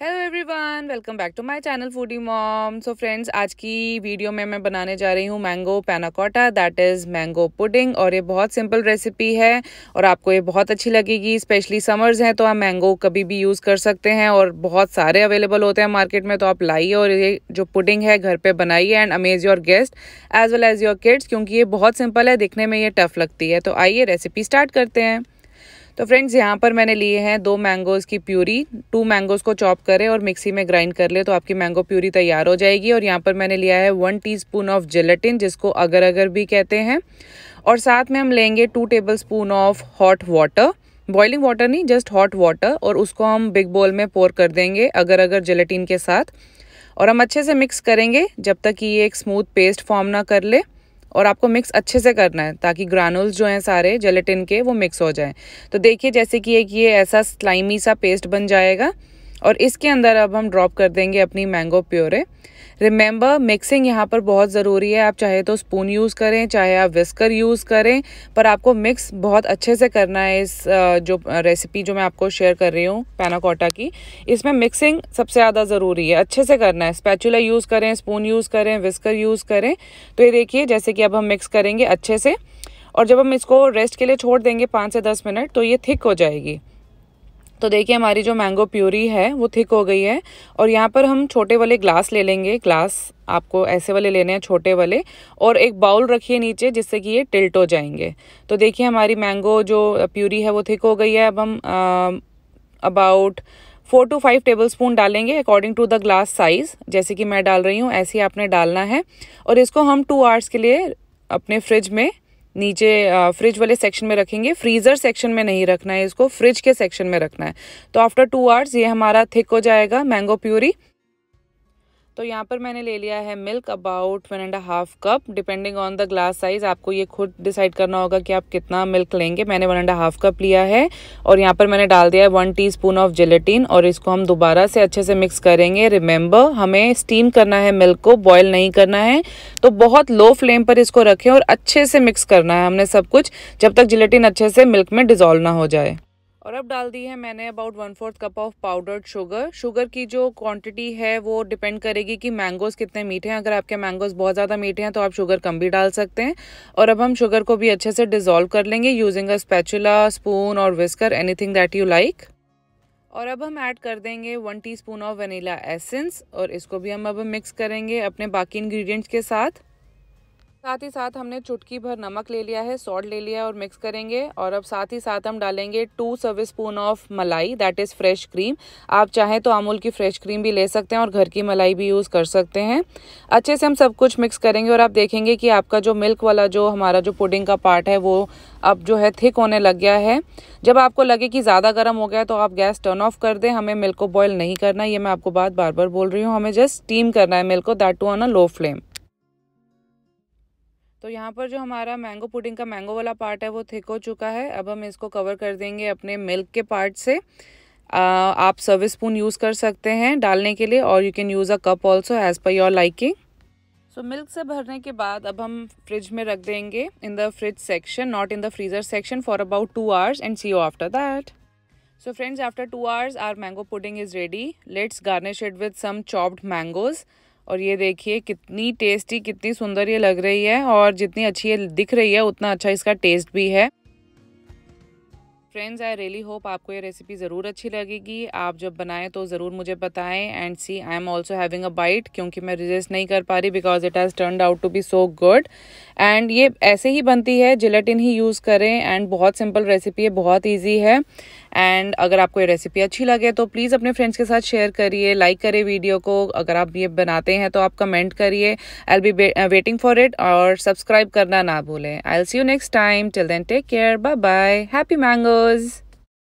Hello everyone welcome back to my channel foodie mom so friends आज की video में मैं बनाने जा रही हूँ mango panna cotta that is mango pudding और ये बहुत सिंपल रेसिपी है और आपको ये बहुत अच्छी लगेगी स्पेशली समर्स हैं तो आप मैंगो कभी भी यूज़ कर सकते हैं और बहुत सारे अवेलेबल होते हैं मार्केट में तो आप लाइए और ये जो पुडिंग है घर पर बनाइए and amaze your guest as well as your kids क्योंकि ये बहुत सिंपल है दिखने में ये टफ लगती है तो आइए रेसिपी स्टार्ट करते हैं तो फ्रेंड्स यहाँ पर मैंने लिए हैं दो मैंगोज़ की प्यूरी टू मैंगोज़ को चॉप करें और मिक्सी में ग्राइंड कर ले तो आपकी मैंगो प्यूरी तैयार हो जाएगी और यहाँ पर मैंने लिया है वन टीस्पून ऑफ जेलेटिन जिसको अगर अगर भी कहते हैं और साथ में हम लेंगे two tablespoon of hot water boiling water नहीं जस्ट हॉट वाटर और उसको हम बिग बोल में पोर कर देंगे अगर अगर जेलेटिन के साथ और हम अच्छे से मिक्स करेंगे जब तक कि ये एक स्मूथ पेस्ट फॉर्म ना कर ले और आपको मिक्स अच्छे से करना है ताकि ग्रानुल्स जो हैं सारे जेलेटिन के वो मिक्स हो जाएं तो देखिए जैसे कि एक ये ऐसा स्लाइमी सा पेस्ट बन जाएगा और इसके अंदर अब हम ड्रॉप कर देंगे अपनी मैंगो प्योरे रिमेंबर मिक्सिंग यहाँ पर बहुत ज़रूरी है आप चाहे तो स्पून यूज़ करें चाहे आप विस्कर यूज़ करें पर आपको मिक्स बहुत अच्छे से करना है इस जो रेसिपी जो मैं आपको शेयर कर रही हूँ पैनाकोटा की इसमें मिक्सिंग सबसे ज़्यादा ज़रूरी है अच्छे से करना है स्पैचुला यूज़ करें स्पून यूज़ करें विस्कर यूज़ करें तो ये देखिए जैसे कि अब हम मिक्स करेंगे अच्छे से और जब हम इसको रेस्ट के लिए छोड़ देंगे पाँच से दस मिनट तो ये थिक हो जाएगी तो देखिए हमारी जो मैंगो प्यूरी है वो थिक हो गई है और यहाँ पर हम छोटे वाले ग्लास ले लेंगे ग्लास आपको ऐसे वाले लेने हैं छोटे वाले और एक बाउल रखिए नीचे जिससे कि ये टिल्ट हो जाएंगे तो देखिए हमारी मैंगो जो प्यूरी है वो थिक हो गई है अब हम about four to five tablespoon डालेंगे according to the glass size जैसे कि मैं डाल रही हूँ ऐसे ही आपने डालना है और इसको हम टू आवर्स के लिए अपने फ्रिज में नीचे फ्रिज वाले सेक्शन में रखेंगे फ्रीज़र सेक्शन में नहीं रखना है इसको फ्रिज के सेक्शन में रखना है तो आफ्टर टू आवर्स ये हमारा थिक हो जाएगा मैंगो प्यूरी तो यहाँ पर मैंने ले लिया है milk about one and half cup depending on the glass size आपको ये खुद डिसाइड करना होगा कि आप कितना मिल्क लेंगे मैंने वन एंड हाफ कप लिया है और यहाँ पर मैंने डाल दिया है वन टीस्पून ऑफ जेलेटिन और इसको हम दोबारा से अच्छे से मिक्स करेंगे रिमेंबर हमें स्टीम करना है मिल्क को बॉयल नहीं करना है तो बहुत लो फ्लेम पर इसको रखें और अच्छे से मिक्स करना है हमने सब कुछ जब तक जिलेटिन अच्छे से मिल्क में डिजोल्व ना हो जाए और अब डाल दी है मैंने about one fourth cup of powdered sugar sugar की जो क्वांटिटी है वो डिपेंड करेगी कि मैंगोज़ कितने मीठे हैं अगर आपके मैंगोज़ बहुत ज़्यादा मीठे हैं तो आप शुगर कम भी डाल सकते हैं और अब हम शुगर को भी अच्छे से डिज़ोल्व कर लेंगे यूजिंग अ स्पैचुला स्पून और whisker anything that you like और अब हम ऐड कर देंगे one T of vanilla essence और इसको भी हम अब मिक्स करेंगे अपने बाकी इन्ग्रीडियंट्स के साथ साथ ही साथ हमने चुटकी भर नमक ले लिया है सॉल्ट ले लिया है और मिक्स करेंगे और अब साथ ही साथ हम डालेंगे two service spoon of malai that is fresh cream आप चाहें तो अमूल की फ्रेश क्रीम भी ले सकते हैं और घर की मलाई भी यूज़ कर सकते हैं अच्छे से हम सब कुछ मिक्स करेंगे और आप देखेंगे कि आपका जो मिल्क वाला जो हमारा जो पुडिंग का पार्ट है वो अब जो है थिक होने लग गया है जब आपको लगे कि ज़्यादा गर्म हो गया तो आप गैस टर्न ऑफ कर दें हमें मिल्क को बॉयल नहीं करना ये मैं आपको बात बार बार बोल रही हूँ हमें जस्ट स्टीम करना है मिल्क को that too on a low flame तो यहाँ पर जो हमारा मैंगो पुडिंग का मैंगो वाला पार्ट है वो थिक हो चुका है अब हम इसको कवर कर देंगे अपने मिल्क के पार्ट से आ, आप सर्विस स्पून यूज़ कर सकते हैं डालने के लिए और you can use a cup also as per your liking so milk से भरने के बाद अब हम फ्रिज में रख देंगे in the fridge section not in the freezer section for about two hours and see you after that so friends after two hours our mango pudding is ready let's garnish it with some chopped mangoes और ये देखिए कितनी tasty कितनी सुंदर ये लग रही है और जितनी अच्छी ये दिख रही है उतना अच्छा इसका टेस्ट भी है फ्रेंड्स आई रियली होप आपको ये रेसिपी ज़रूर अच्छी लगेगी आप जब बनाएं तो ज़रूर मुझे बताएं and see I am also having a bite क्योंकि मैं रिजेस्ट नहीं कर पा रही because it has turn out to be so good and ये ऐसे ही बनती है जिलेटिन ही यूज़ करें एंड बहुत सिंपल रेसिपी है बहुत ईजी है एंड अगर आपको ये रेसिपी अच्छी लगे तो प्लीज़ अपने फ्रेंड्स के साथ शेयर करिए लाइक करिए वीडियो को अगर आप ये बनाते हैं तो आप कमेंट करिए I'll be waiting for it और सब्सक्राइब करना ना भूलें I'll see you next time till then take care bye bye happy mango Cheers.